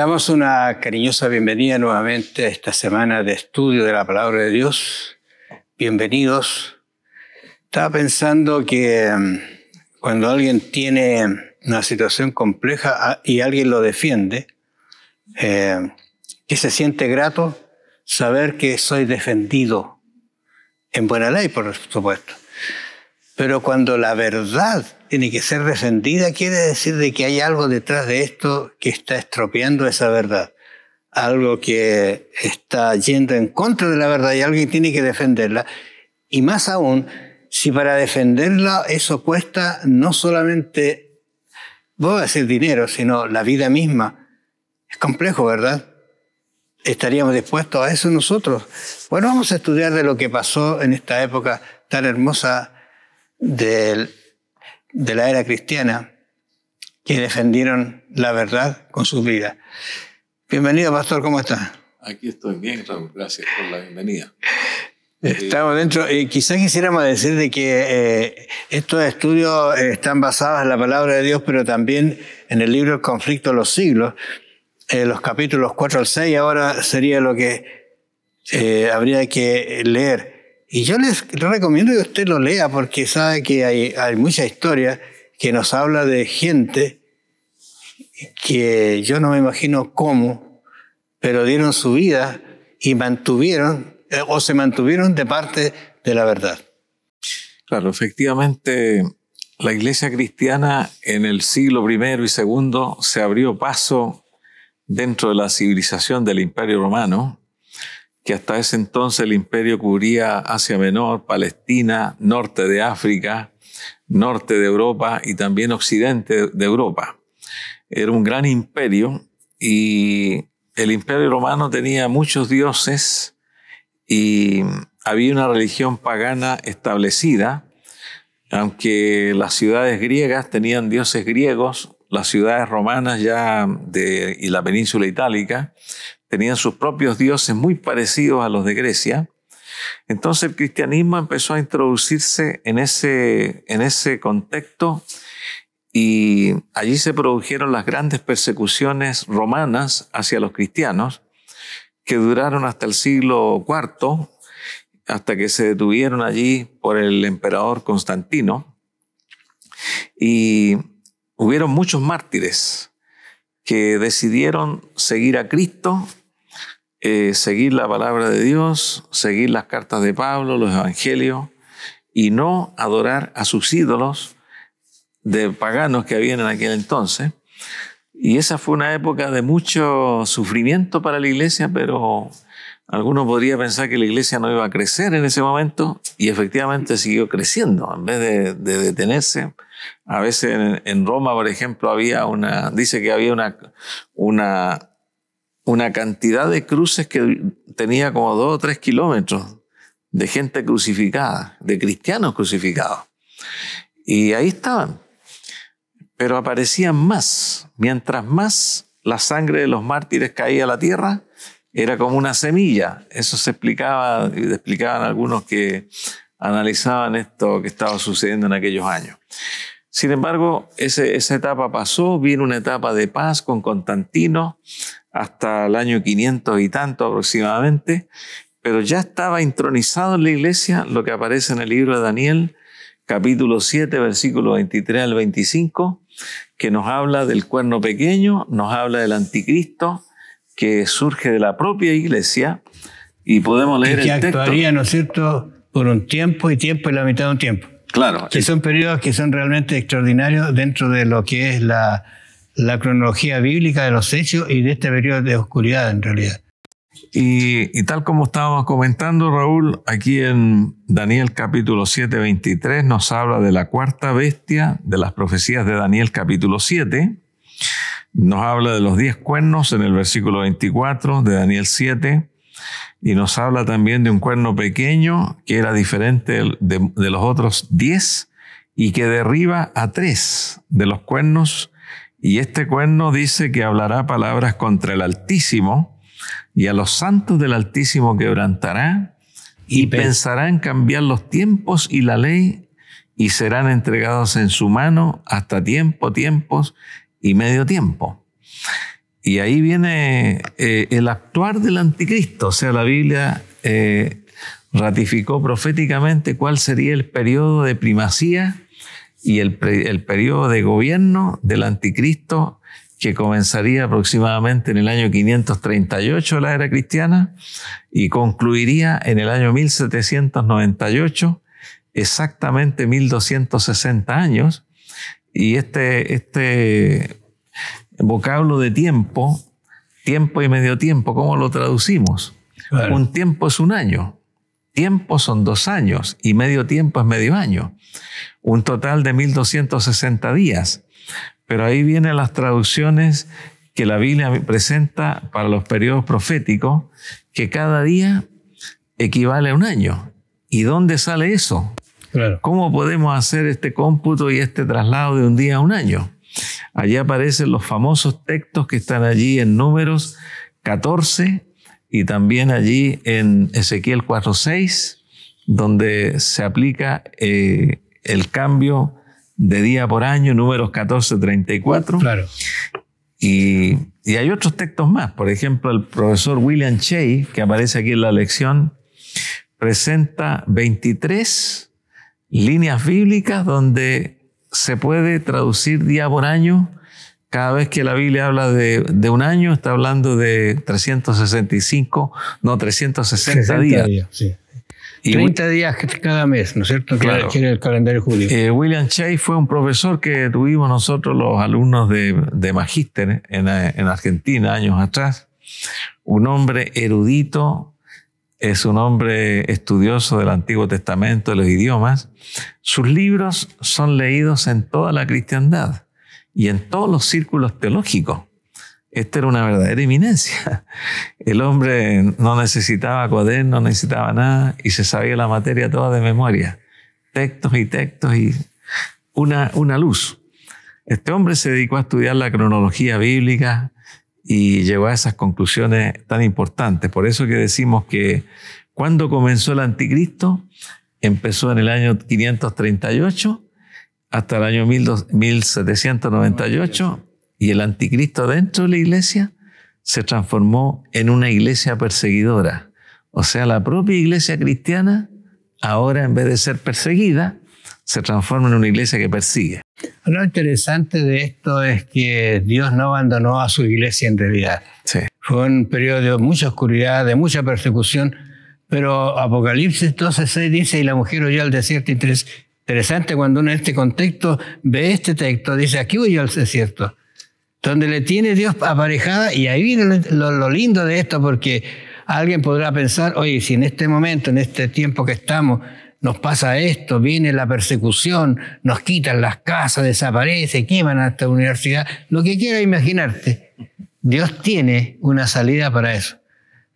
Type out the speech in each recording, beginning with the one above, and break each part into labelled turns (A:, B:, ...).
A: damos una cariñosa bienvenida nuevamente a esta semana de estudio de la palabra de Dios. Bienvenidos. Estaba pensando que mm, cuando alguien tiene una situación compleja ah, y alguien lo defiende, eh, que se siente grato saber que soy defendido en buena ley, por supuesto. Pero cuando la verdad tiene que ser defendida. quiere decir de que hay algo detrás de esto que está estropeando esa verdad, algo que está yendo en contra de la verdad y alguien tiene que defenderla. Y más aún, si para defenderla eso cuesta no solamente, voy a decir dinero, sino la vida misma. Es complejo, ¿verdad? ¿Estaríamos dispuestos a eso nosotros? Bueno, vamos a estudiar de lo que pasó en esta época tan hermosa del de la era cristiana que defendieron la verdad con sus vidas. Bienvenido, pastor, ¿cómo está? Aquí estoy bien, gracias por la
B: bienvenida. Estamos
A: dentro, y quizás quisiéramos decir de que eh, estos estudios eh, están basados en la palabra de Dios, pero también en el libro El conflicto de los siglos. Eh, los capítulos 4 al 6 ahora sería lo que eh, habría que leer. Y yo les recomiendo que usted lo lea porque sabe que hay, mucha historia que nos habla de gente que yo no me imagino cómo, pero dieron su vida y mantuvieron
B: eh, o se mantuvieron de parte de la verdad. Claro, efectivamente, la iglesia cristiana en el siglo I y II se abrió paso dentro de la civilización del Imperio Romano que hasta ese entonces el imperio cubría Asia Menor, Palestina, norte de África, norte de Europa y también occidente de Europa. Era un gran imperio y el imperio romano tenía muchos dioses y había una religión pagana establecida, aunque las ciudades griegas tenían dioses griegos, las ciudades romanas ya y la península itálica tenían sus propios dioses muy parecidos a los de Grecia. Entonces el cristianismo empezó a introducirse en ese, en ese contexto y allí se produjeron las grandes persecuciones romanas hacia los cristianos que duraron hasta el siglo IV, hasta que se detuvieron allí por el emperador Constantino. Y hubieron muchos mártires que decidieron seguir a Cristo eh, seguir la palabra de Dios, seguir las cartas de Pablo, los evangelios, y no adorar a sus ídolos de paganos que habían en aquel entonces. Y esa fue una época de mucho sufrimiento para la iglesia, pero algunos podría pensar que la iglesia no iba a crecer en ese momento y efectivamente siguió creciendo. En vez de, detenerse, a veces en, Roma, por ejemplo, había una, dice que había una, una una cantidad de cruces que tenía como dos o tres kilómetros de gente crucificada, de cristianos crucificados. Y ahí estaban. Pero aparecían más. Mientras más la sangre de los mártires caía a la tierra, era como una semilla. Eso se explicaba, y explicaban algunos que analizaban esto que estaba sucediendo en aquellos años. Sin embargo, esa etapa pasó, vino una etapa de paz con Constantino, hasta el año 500 y tanto aproximadamente, pero ya estaba intronizado en la iglesia lo que aparece en el libro de Daniel, capítulo 7, versículo 23 al 25, que nos habla del cuerno pequeño, nos habla del anticristo que surge de la propia iglesia y podemos leer que el texto. actuaría,
A: ¿no es cierto?, por un tiempo y tiempo y la mitad de un tiempo.
B: Claro. Que son periodos
A: que son realmente extraordinarios dentro de lo que es la, la cronología bíblica de los hechos y de este periodo de oscuridad en realidad.
B: Y, tal como estábamos comentando, Raúl, aquí en Daniel capítulo 7, 23 nos habla de la cuarta bestia de las profecías de Daniel capítulo 7. Nos habla de los diez cuernos en el versículo 24 de Daniel 7. Y nos habla también de un cuerno pequeño que era diferente de, de los otros diez y que derriba a tres de los cuernos y este cuerno dice que hablará palabras contra el Altísimo y a los santos del Altísimo quebrantará y, pensarán pensará en cambiar los tiempos y la ley y serán entregados en su mano hasta tiempo, tiempos y medio tiempo. Y ahí viene eh, el actuar del anticristo, o sea, la Biblia eh, ratificó proféticamente cuál sería el periodo de primacía y el, el periodo de gobierno del anticristo que comenzaría aproximadamente en el año 538 de la era cristiana y concluiría en el año 1798, exactamente 1260 años. Y este, este vocablo de tiempo, tiempo y medio tiempo, ¿cómo lo traducimos? Un tiempo es un año son dos años y medio tiempo es medio año. Un total de 1260 días. Pero ahí vienen las traducciones que la Biblia presenta para los periodos proféticos, que cada día equivale a un año. ¿Y dónde sale eso? ¿Cómo podemos hacer este cómputo y este traslado de un día a un año? Allí aparecen los famosos textos que están allí en números 14, y también allí en Ezequiel 4.6, donde se aplica eh, el cambio de día por año, números 14.34. Claro. Y, y, hay otros textos más, por ejemplo, el profesor William Chey, que aparece aquí en la lección, presenta 23 líneas bíblicas donde se puede traducir día por año cada vez que la Biblia habla de, de un año, está hablando de 365, no, 360 días. y 30 días cada mes, ¿no es cierto? Claro. Que
A: el calendario julio. Eh,
B: William Chase fue un profesor que tuvimos nosotros los alumnos de, de magíster en, en Argentina años atrás. Un hombre erudito, es un hombre estudioso del Antiguo Testamento, de los idiomas, sus libros son leídos en toda la cristiandad y en todos los círculos teológicos. Esta era una verdadera eminencia. El hombre no necesitaba cuaderno, no necesitaba nada y se sabía la materia toda de memoria. Textos y textos y una, una luz. Este hombre se dedicó a estudiar la cronología bíblica y llegó a esas conclusiones tan importantes. Por eso que decimos que cuando comenzó el anticristo, empezó en el año 538 hasta el año 1798 y el anticristo dentro de la iglesia se transformó en una iglesia perseguidora. O sea, la propia iglesia cristiana, ahora en vez de ser perseguida, se transforma en una iglesia que persigue.
A: Lo interesante de esto es que Dios no abandonó a su iglesia en realidad. Fue un periodo de mucha oscuridad, de mucha persecución, pero Apocalipsis 12.6 dice, y la mujer oyó al desierto y tres Interesante cuando uno en este contexto ve este texto, dice, aquí voy yo al desierto, donde le tiene Dios aparejada, y ahí viene lo, lindo de esto, porque alguien podrá pensar, oye, si en este momento, en este tiempo que estamos, nos pasa esto, viene la persecución, nos quitan las casas, desaparece, queman a esta universidad, lo que quiera imaginarte. Dios tiene una salida para eso.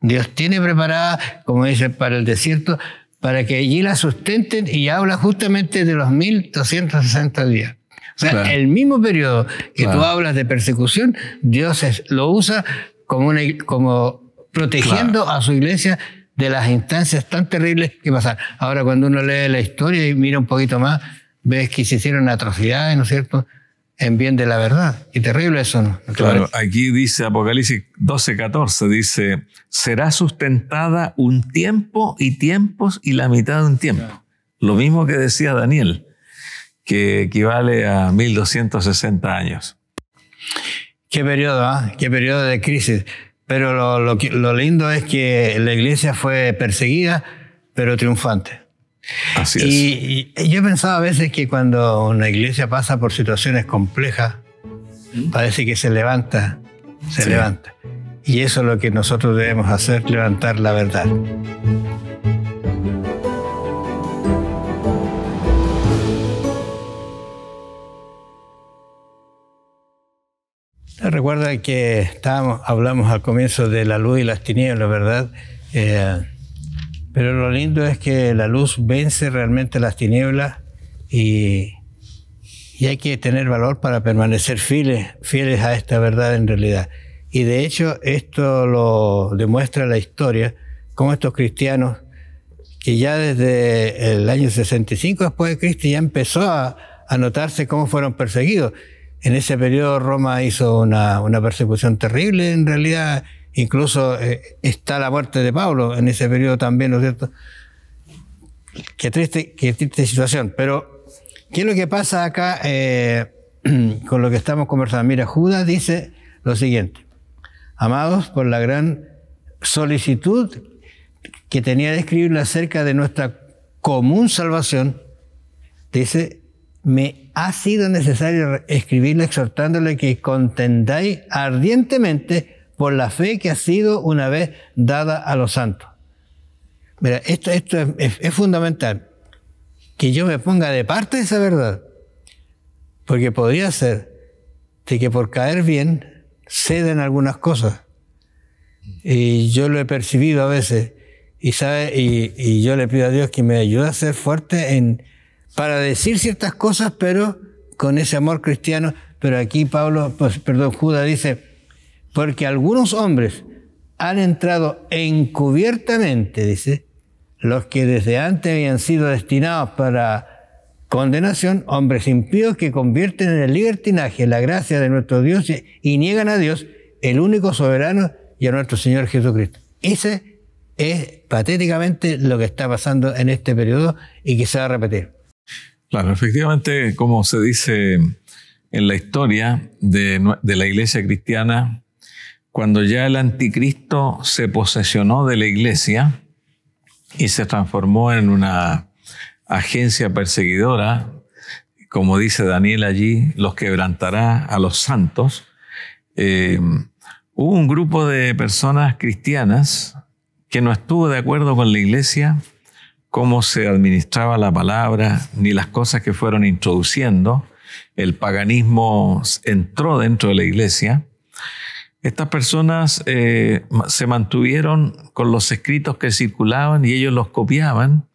A: Dios tiene preparada, como dice, para el desierto, para que allí la sustenten y habla justamente de los 1260 días. O sea, el mismo periodo que tú hablas de persecución, Dios lo usa como, protegiendo a su iglesia de las instancias tan terribles que pasan. Ahora, cuando uno lee la historia y mira un poquito más, ves que se hicieron atrocidades, ¿no es cierto?, en bien de la verdad. Y terrible eso, ¿no? Claro,
B: aquí dice Apocalipsis 12, 14, dice, será sustentada un tiempo y tiempos y la mitad de un tiempo. Lo mismo que decía Daniel, que equivale a 1260 años. Qué periodo, ¿ah? Qué
A: periodo de crisis. Pero lo lindo es que la iglesia fue perseguida, pero triunfante. Así y, y, yo he pensado a veces que cuando una iglesia pasa por situaciones complejas, ¿Mm? parece que se levanta, se levanta. Y eso es lo que nosotros debemos hacer, levantar la verdad. Recuerda que estábamos, hablamos al comienzo de la luz y las tinieblas, ¿verdad? Eh, pero lo lindo es que la luz vence realmente las tinieblas y, hay que tener valor para permanecer fieles, fieles a esta verdad en realidad. Y de hecho esto lo demuestra la historia, cómo estos cristianos, que ya desde el año 65 después de Cristo ya empezó a, notarse cómo fueron perseguidos. En ese periodo Roma hizo una, una persecución terrible en realidad Incluso eh, está la muerte de Pablo en ese periodo también, ¿no es cierto? Qué triste, qué triste situación. Pero, ¿qué es lo que pasa acá eh, con lo que estamos conversando? Mira, Judas dice lo siguiente. Amados, por la gran solicitud que tenía de escribirle acerca de nuestra común salvación, dice, me ha sido necesario escribirle exhortándole que contendáis ardientemente por la fe que ha sido una vez dada a los santos. Mira, esto, es, fundamental, que yo me ponga de parte de esa verdad, porque podría ser de que por caer bien ceden algunas cosas. Y yo lo he percibido a veces, y, sabe, y, yo le pido a Dios que me ayude a ser fuerte para decir ciertas cosas, pero con ese amor cristiano. Pero aquí Pablo, pues, perdón, Judas dice, porque algunos hombres han entrado encubiertamente, dice, los que desde antes habían sido destinados para condenación, hombres impíos que convierten en el libertinaje la gracia de nuestro Dios y niegan a Dios, el único soberano, y a nuestro Señor Jesucristo. Ese es patéticamente lo que está pasando en este periodo y que se va a repetir.
B: Claro, efectivamente, como se dice en la historia de, de la iglesia cristiana, cuando ya el anticristo se posesionó de la iglesia y se transformó en una agencia perseguidora, como dice Daniel allí, los quebrantará a los santos, eh, hubo un grupo de personas cristianas que no estuvo de acuerdo con la iglesia, cómo se administraba la palabra, ni las cosas que fueron introduciendo. El paganismo entró dentro de la iglesia estas personas eh, se mantuvieron con los escritos que circulaban y ellos los copiaban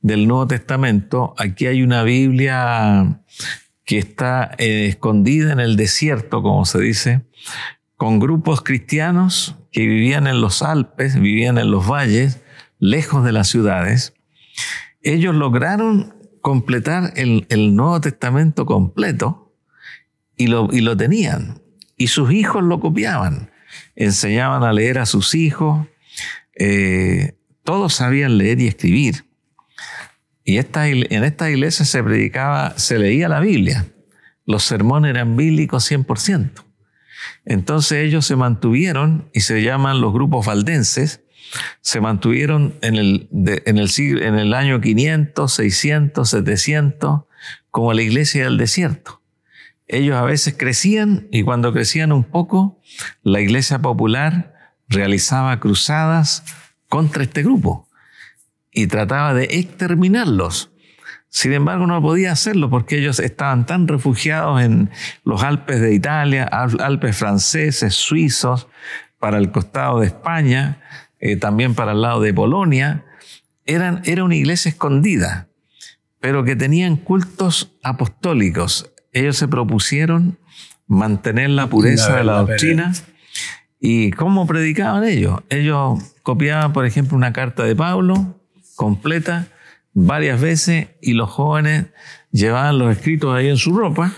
B: del Nuevo Testamento. Aquí hay una Biblia que está eh, escondida en el desierto, como se dice, con grupos cristianos que vivían en los Alpes, vivían en los valles, lejos de las ciudades. Ellos lograron completar el, Nuevo Testamento completo y lo, y lo tenían y sus hijos lo copiaban. Enseñaban a leer a sus hijos, eh, todos sabían leer y escribir. Y en esta iglesia se predicaba, se leía la Biblia. Los sermones eran bíblicos 100%. Entonces ellos se mantuvieron, y se llaman los grupos valdenses, se mantuvieron el, en el año 500, 600, 700, como la iglesia del desierto ellos a veces crecían y cuando crecían un poco, la iglesia popular realizaba cruzadas contra este grupo y trataba de exterminarlos. Sin embargo, no podía hacerlo porque ellos estaban tan refugiados en los Alpes de Italia, Alpes franceses, suizos, para el costado de España, eh, también para el lado de Polonia. Eran, era una iglesia escondida, pero que tenían cultos apostólicos, ellos se propusieron mantener la pureza de la, doctrina. ¿Y cómo predicaban ellos? Ellos copiaban, por ejemplo, una carta de Pablo completa varias veces y los jóvenes llevaban los escritos ahí en su ropa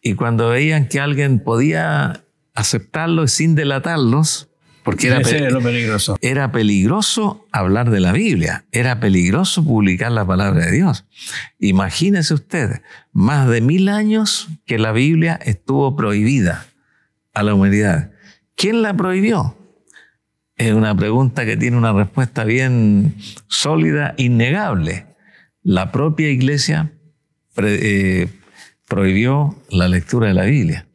B: y cuando veían que alguien podía aceptarlos sin delatarlos, porque era, peligroso. era peligroso hablar de la Biblia, era peligroso publicar la palabra de Dios. Imagínense usted, más de mil años que la Biblia estuvo prohibida a la humanidad. ¿Quién la prohibió? Es una pregunta que tiene una respuesta bien sólida, innegable. La propia iglesia eh, prohibió la lectura de la Biblia.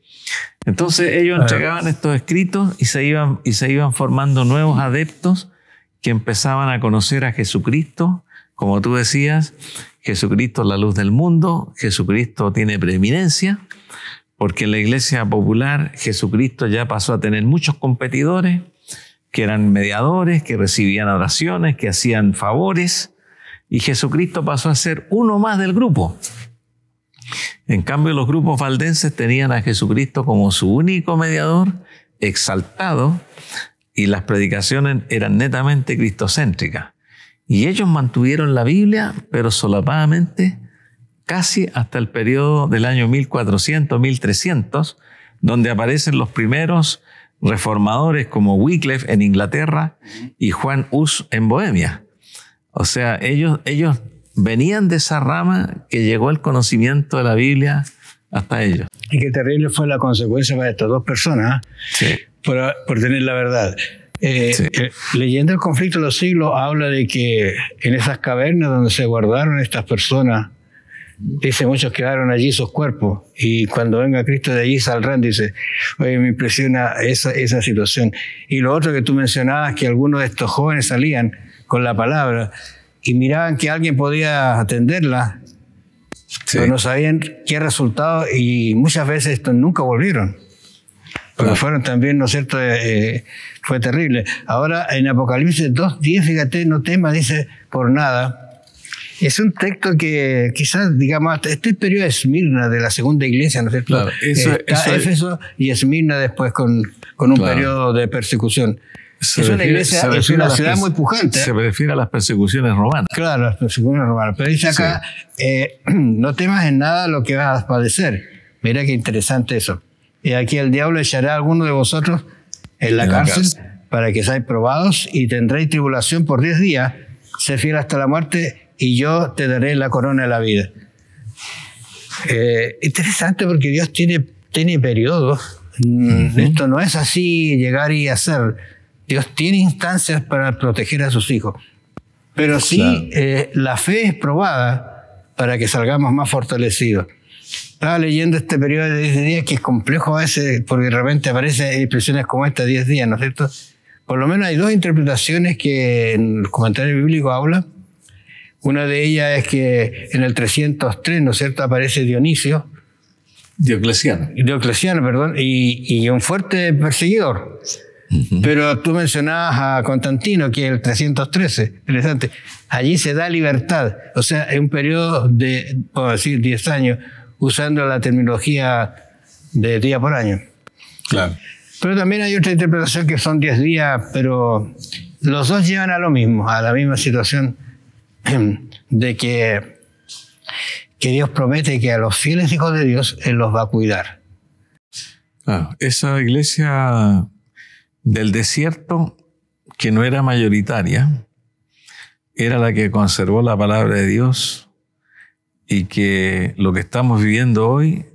B: Entonces ellos entregaban estos escritos y se iban, y se iban formando nuevos adeptos que empezaban a conocer a Jesucristo, como tú decías, Jesucristo es la luz del mundo, Jesucristo tiene preeminencia, porque en la iglesia popular Jesucristo ya pasó a tener muchos competidores que eran mediadores, que recibían oraciones, que hacían favores, y Jesucristo pasó a ser uno más del grupo. En cambio, los grupos valdenses tenían a Jesucristo como su único mediador exaltado y las predicaciones eran netamente cristocéntricas. Y ellos mantuvieron la Biblia, pero solapadamente, casi hasta el periodo del año 1400-1300, donde aparecen los primeros reformadores como Wycliffe en Inglaterra y Juan Hus en Bohemia. O sea, ellos, ellos venían de esa rama que llegó el conocimiento de la Biblia hasta ellos.
A: Y qué terrible fue la consecuencia para estas dos personas ¿ah? por, tener la verdad. Eh, eh, leyendo el conflicto de los siglos habla de que en esas cavernas donde se guardaron estas personas, dice muchos quedaron allí sus cuerpos y cuando venga Cristo de allí saldrán, dice, oye, me impresiona esa, esa situación. Y lo otro que tú mencionabas, que algunos de estos jóvenes salían con la palabra, y miraban que alguien podía atenderla, pero no sabían qué resultado y muchas veces esto nunca volvieron. Pero fueron también, ¿no es cierto? Eh, eh, fue terrible. Ahora en Apocalipsis 2.10, fíjate, no tema dice, por nada. Es un texto que quizás, digamos, este periodo es mirna de la segunda iglesia, ¿no es cierto? Claro, eso, eh, Está y Esmirna después con, con un periodo de persecución es una iglesia, una ciudad muy pujante. Se refiere a las persecuciones romanas. Claro, las persecuciones romanas. Pero dice acá, eh, no temas en nada lo que vas a padecer. Mira qué interesante eso. Y aquí el diablo echará a alguno de vosotros en la, cárcel, para que seáis probados y tendréis tribulación por diez días. Sé fiel hasta la muerte y yo te daré la corona de la vida. Eh, interesante porque Dios tiene, tiene periodos. Mm, esto no es así llegar y hacer Dios tiene instancias para proteger a sus hijos. Pero sí, eh, la fe es probada para que salgamos más fortalecidos. Estaba leyendo este periodo de 10 días que es complejo a veces porque de repente aparecen expresiones como esta 10 días, ¿no es cierto? Por lo menos hay dos interpretaciones que en el comentario bíblico habla. Una de ellas es que en el 303, ¿no es cierto?, aparece Dionisio. Diocleciano. Diocleciano, perdón, y, y un fuerte perseguidor. Pero tú mencionabas a Constantino, que es el 313, interesante. Allí se da libertad, o sea, es un periodo de, por decir, 10 años, usando la terminología de día por año. Claro. Pero también hay otra interpretación que son 10 días, pero los dos llevan a lo mismo, a la misma situación de que, que Dios promete que a los fieles hijos de Dios Él los va a cuidar.
B: Claro, ah, esa iglesia del desierto, que no era mayoritaria, era la que conservó la palabra de Dios y que lo que estamos viviendo hoy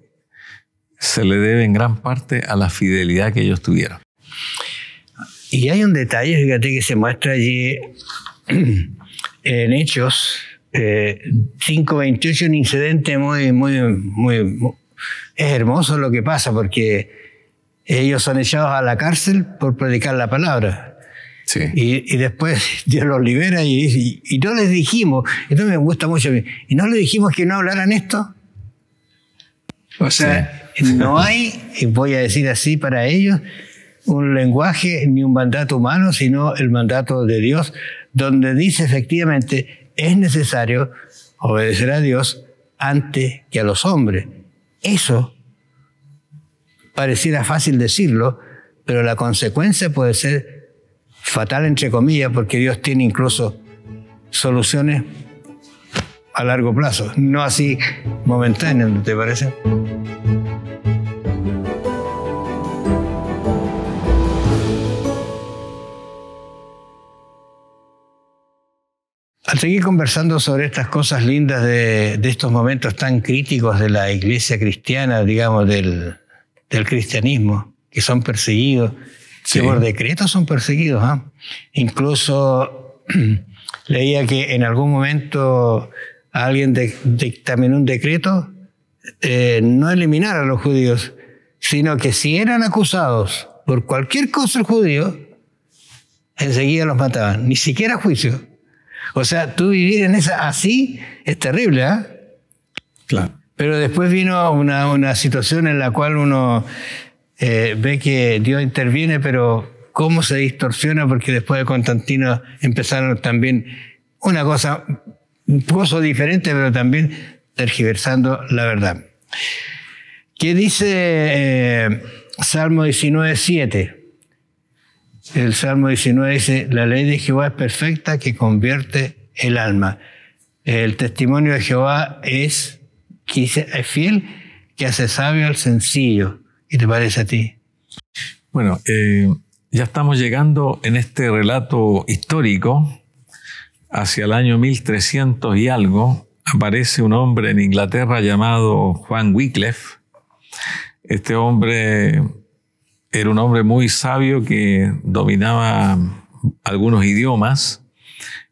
B: se le debe en gran parte a la fidelidad que ellos tuvieron.
A: Y hay un detalle, fíjate, que se muestra allí en Hechos 5.28, eh, un incidente muy, muy, muy, Es hermoso lo que pasa porque ellos son echados a la cárcel por predicar la palabra. Sí. Y, después Dios los libera y, no les dijimos, esto me gusta mucho, y no les dijimos que no hablaran esto. O sea, no hay, voy a decir así para ellos, un lenguaje ni un mandato humano, sino el mandato de Dios, donde dice efectivamente es necesario obedecer a Dios antes que a los hombres. Eso pareciera fácil decirlo, pero la consecuencia puede ser fatal, entre comillas, porque Dios tiene incluso soluciones a largo plazo, no así momentáneas, te parece? Al seguir conversando sobre estas cosas lindas de, de, estos momentos tan críticos de la iglesia cristiana, digamos, del, del cristianismo, que son perseguidos, que por decretos son perseguidos. ¿ah? Incluso leía que en algún momento alguien dictaminó un decreto eh, no eliminar a los judíos, sino que si eran acusados por cualquier cosa el judío, enseguida los mataban, ni siquiera juicio. O sea, tú vivir en esa así es terrible, ¿ah? Claro. Pero después vino una, una situación en la cual uno eh, ve que Dios interviene, pero cómo se distorsiona, porque después de Constantino empezaron también una cosa, un pozo diferente, pero también tergiversando la verdad. ¿Qué dice eh, Salmo 19, 7? El Salmo 19 dice, la ley de Jehová es perfecta que convierte el alma. El testimonio de Jehová es que es fiel
B: que hace sabio al sencillo. ¿Qué te parece a ti? Bueno, eh, ya estamos llegando en este relato histórico, hacia el año 1300 y algo, aparece un hombre en Inglaterra llamado Juan Wycliffe. Este hombre era un hombre muy sabio que dominaba algunos idiomas,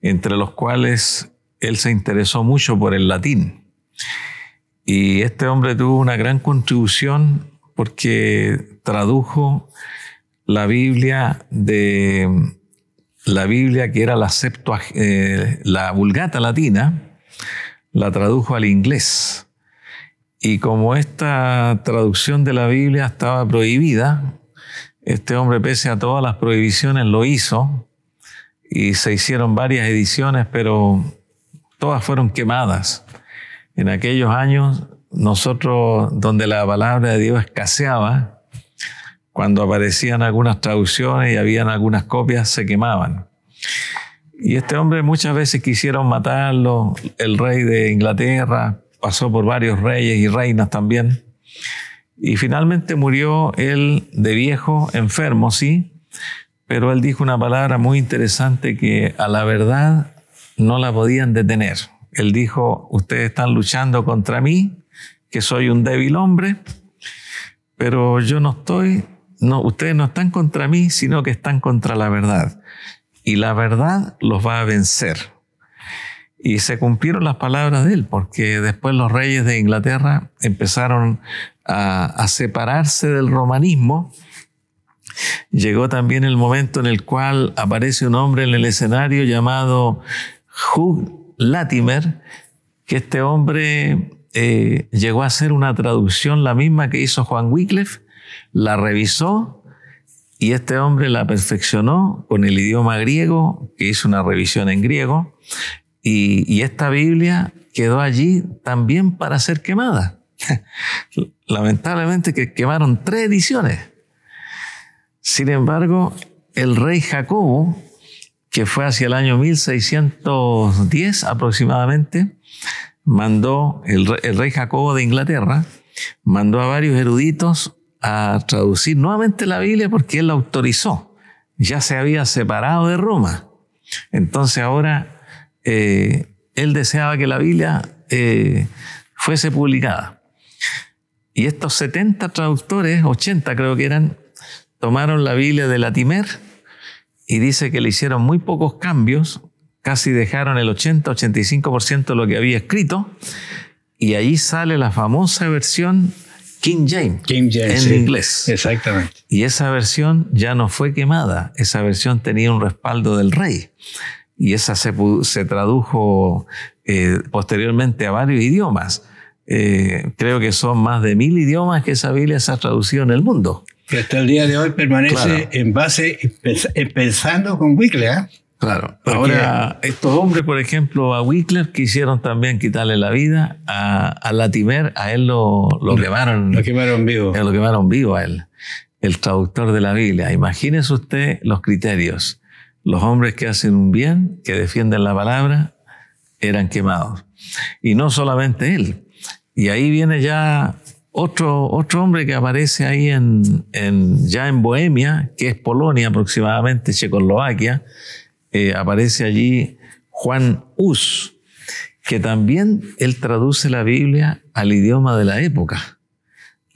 B: entre los cuales él se interesó mucho por el latín. Y este hombre tuvo una gran contribución porque tradujo la Biblia de la Biblia que era la, eh, la Vulgata latina, la tradujo al inglés. Y como esta traducción de la Biblia estaba prohibida, este hombre, pese a todas las prohibiciones, lo hizo y se hicieron varias ediciones, pero todas fueron quemadas en aquellos años nosotros, donde la palabra de Dios escaseaba, cuando aparecían algunas traducciones y habían algunas copias, se quemaban. Y este hombre muchas veces quisieron matarlo, el rey de Inglaterra, pasó por varios reyes y reinas también. Y finalmente murió él de viejo, enfermo, sí, pero él dijo una palabra muy interesante que a la verdad no la podían detener. Él dijo, ustedes están luchando contra mí, que soy un débil hombre, pero yo no estoy, ustedes no están contra mí, sino que están contra la verdad. Y la verdad los va a vencer. Y se cumplieron las palabras de él, porque después los reyes de Inglaterra empezaron a, a separarse del romanismo. Llegó también el momento en el cual aparece un hombre en el escenario llamado Hugh Latimer que este hombre eh, llegó a hacer una traducción, la misma que hizo Juan Wycliffe, la revisó y este hombre la perfeccionó con el idioma griego, que hizo una revisión en griego, y esta Biblia quedó allí también para ser quemada. Lamentablemente que quemaron tres ediciones. Sin embargo, el rey Jacobo, que fue hacia el año 1610 aproximadamente, mandó el, rey Jacobo de Inglaterra, mandó a varios eruditos a traducir nuevamente la Biblia porque él la autorizó. Ya se había separado de Roma. Entonces ahora eh, él deseaba que la Biblia eh, fuese publicada. Y estos 70 traductores, 80 creo que eran, tomaron la Biblia de Latimer y dice que le hicieron muy pocos cambios, casi dejaron el 80-85% de lo que había escrito, y ahí sale la famosa versión King James, en inglés. Exactamente. Y esa versión ya no fue quemada, esa versión tenía un respaldo del rey, y esa se, tradujo eh, posteriormente a varios idiomas. Eh, creo que son más de mil idiomas que esa Biblia se ha traducido en el mundo que hasta el día de hoy permanece en base, eh, pensando con Wickler. ¿eh? Claro. Ahora, estos hombres, por ejemplo, a Wickler quisieron también quitarle la vida. A, Latimer, a él lo, lo, quemaron. Lo quemaron vivo. Eh, lo quemaron vivo a él. El traductor de la Biblia. Imagínese usted los criterios. Los hombres que hacen un bien, que defienden la palabra, eran quemados. Y no solamente él. Y ahí viene ya otro, hombre que aparece ahí ya en Bohemia, que es Polonia aproximadamente, Checoslovaquia, eh, aparece allí Juan Hus, que también él traduce la Biblia al idioma de la época.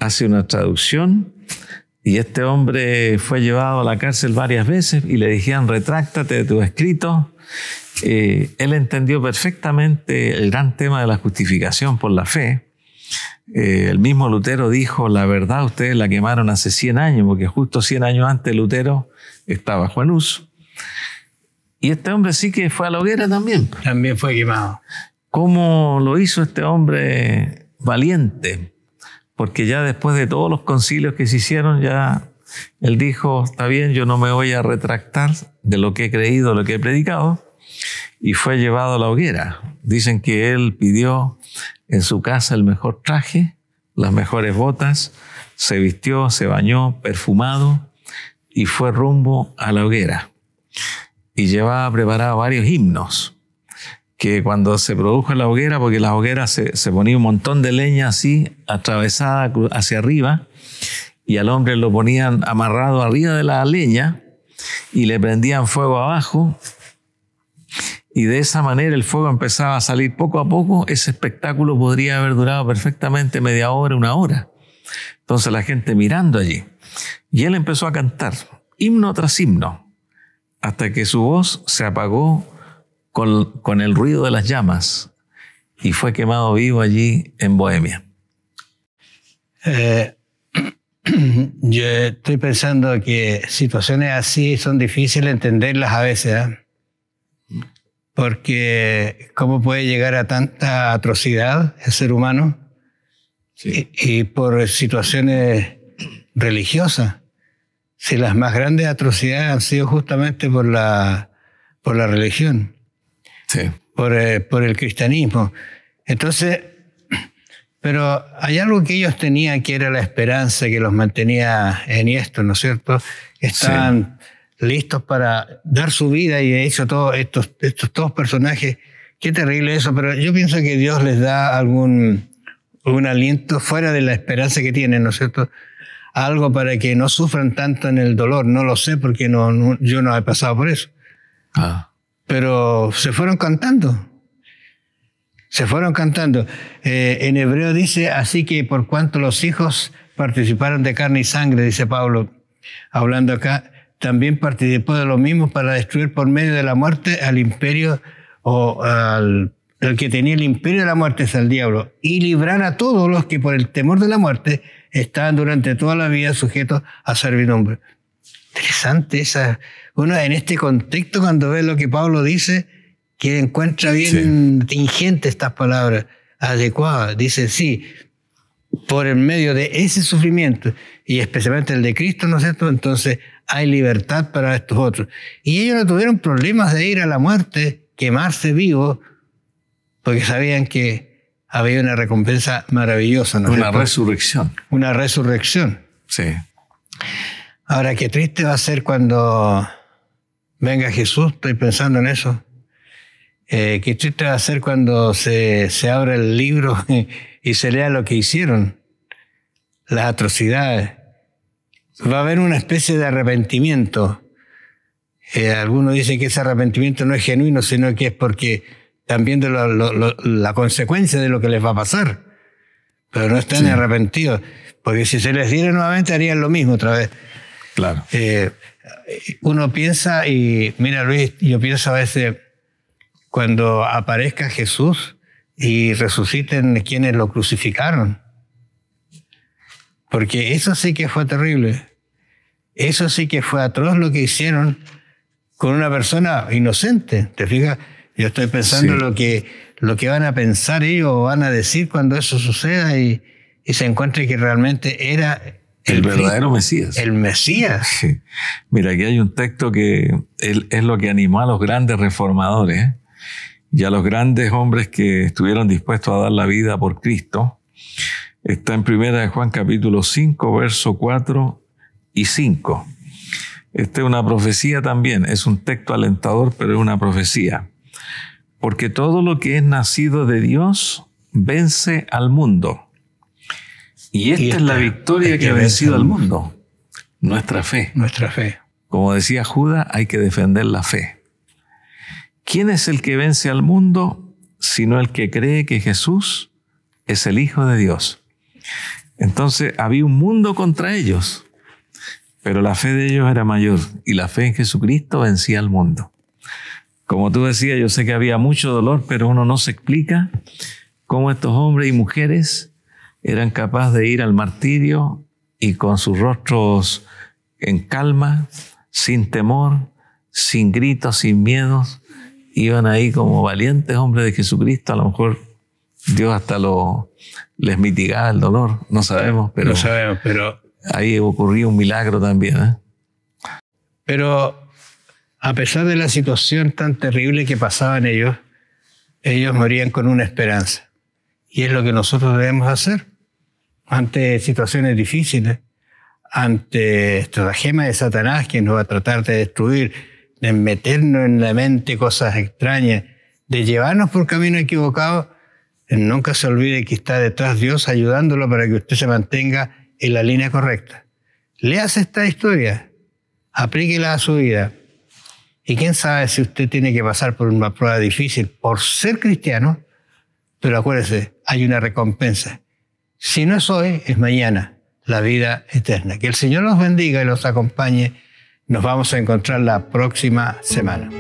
B: Hace una traducción y este hombre fue llevado a la cárcel varias veces y le dijeron, retráctate de tu escrito. Eh, él entendió perfectamente el gran tema de la justificación por la fe eh, el mismo Lutero dijo, la verdad ustedes la quemaron hace 100 años, porque justo 100 años antes Lutero estaba Luz. Y este hombre sí que fue a la hoguera también. También fue quemado. ¿Cómo lo hizo este hombre valiente? Porque ya después de todos los concilios que se hicieron, ya él dijo, está bien, yo no me voy a retractar de lo que he creído, lo que he predicado, y fue llevado a la hoguera. Dicen que él pidió en su casa el mejor traje, las mejores botas, se vistió, se bañó, perfumado y fue rumbo a la hoguera. Y llevaba preparado varios himnos que cuando se produjo la hoguera, porque la hoguera se, se ponía un montón de leña así, atravesada hacia arriba, y al hombre lo ponían amarrado arriba de la leña y le prendían fuego abajo y de esa manera el fuego empezaba a salir poco a poco, ese espectáculo podría haber durado perfectamente media hora, una hora. Entonces la gente mirando allí. Y él empezó a cantar, himno tras himno, hasta que su voz se apagó con, el ruido de las llamas y fue quemado vivo allí en Bohemia.
A: Eh, yo estoy pensando que situaciones así son difíciles de entenderlas a veces. ¿eh? porque cómo puede llegar a tanta atrocidad el ser humano y, por situaciones religiosas. Si las más grandes atrocidades han sido justamente por la, por la religión, sí. Eh, por, el cristianismo. Entonces, pero hay algo que ellos tenían que era la esperanza que los mantenía en esto, ¿no es cierto? Estaban listos para dar su vida y de hecho todos estos, estos dos personajes, qué terrible eso, pero yo pienso que Dios les da algún un aliento fuera de la esperanza que tienen, ¿no es cierto? Algo para que no sufran tanto en el dolor, no lo sé porque no, yo no he pasado por eso. Ah. Pero se fueron cantando. Se fueron cantando. Eh, en hebreo dice, así que por cuanto los hijos participaron de carne y sangre, dice Pablo, hablando acá, también participó de lo mismo para destruir por medio de la muerte al imperio o al el que tenía el imperio de la muerte es el diablo, y librar a todos los que por el temor de la muerte estaban durante toda la vida sujetos a servidumbre. Interesante esa. Uno en este contexto, cuando ve lo que Pablo dice, que encuentra bien ingente estas palabras, adecuadas. Dice, sí, por el medio de ese sufrimiento, y especialmente el de Cristo, ¿no es cierto? Entonces hay libertad para estos otros. Y ellos no tuvieron problemas de ir a la muerte, quemarse vivo, porque sabían que había una recompensa maravillosa. Una resurrección. Una resurrección. Sí. Ahora, qué triste va a ser cuando venga Jesús, estoy pensando en eso. Eh, qué triste va a ser cuando se, se abra el libro y se lea lo que hicieron, las atrocidades va a haber una especie de arrepentimiento. Eh, algunos dicen que ese arrepentimiento no es genuino, sino que es porque también de la consecuencia de lo que les va a pasar. Pero no están arrepentidos, porque si se les diera nuevamente harían lo mismo otra vez. Claro. Eh, uno piensa, y mira Luis, yo pienso a veces, cuando aparezca Jesús y resuciten quienes lo crucificaron, porque eso sí que fue terrible. Eso sí que fue atroz lo que hicieron con una persona inocente. ¿Te fijas? Yo estoy pensando lo, que, lo que van a pensar ellos o van a decir cuando eso suceda y, se encuentre que realmente era... El, verdadero Mesías. El
B: Mesías. Mira, aquí hay un texto que es lo que animó a los grandes reformadores ¿eh? y a los grandes hombres que estuvieron dispuestos a dar la vida por Cristo Está en primera de Juan capítulo 5, verso 4 y 5. Esta es una profecía también, es un texto alentador, pero es una profecía. Porque todo lo que es nacido de Dios vence al mundo. Y esta, es la victoria que, ha vencido al mundo. mundo, nuestra fe. Nuestra fe. Como decía Judas, hay que defender la fe. ¿Quién es el que vence al mundo sino el que cree que Jesús es el Hijo de Dios? Entonces había un mundo contra ellos, pero la fe de ellos era mayor y la fe en Jesucristo vencía al mundo. Como tú decías, yo sé que había mucho dolor, pero uno no se explica cómo estos hombres y mujeres eran capaces de ir al martirio y con sus rostros en calma, sin temor, sin gritos, sin miedos, iban ahí como valientes hombres de Jesucristo, a lo mejor Dios hasta lo, les mitigaba el dolor, no sabemos, pero, sabemos, pero ahí ocurrió un milagro también. ¿eh?
A: Pero a pesar de la situación tan terrible que pasaban ellos, ellos morían con una esperanza. Y es lo que nosotros debemos hacer ante situaciones difíciles, ante gema este de Satanás que nos va a tratar de destruir, de meternos en la mente cosas extrañas, de llevarnos por camino equivocado eh, nunca se olvide que está detrás Dios ayudándolo para que usted se mantenga en la línea correcta. Lea esta historia, aplíquela a su vida. Y quién sabe si usted tiene que pasar por una prueba difícil por ser cristiano, pero acuérdese, hay una recompensa. Si no es hoy, es mañana, la vida eterna. Que el Señor los bendiga y los acompañe. Nos vamos a encontrar la próxima semana.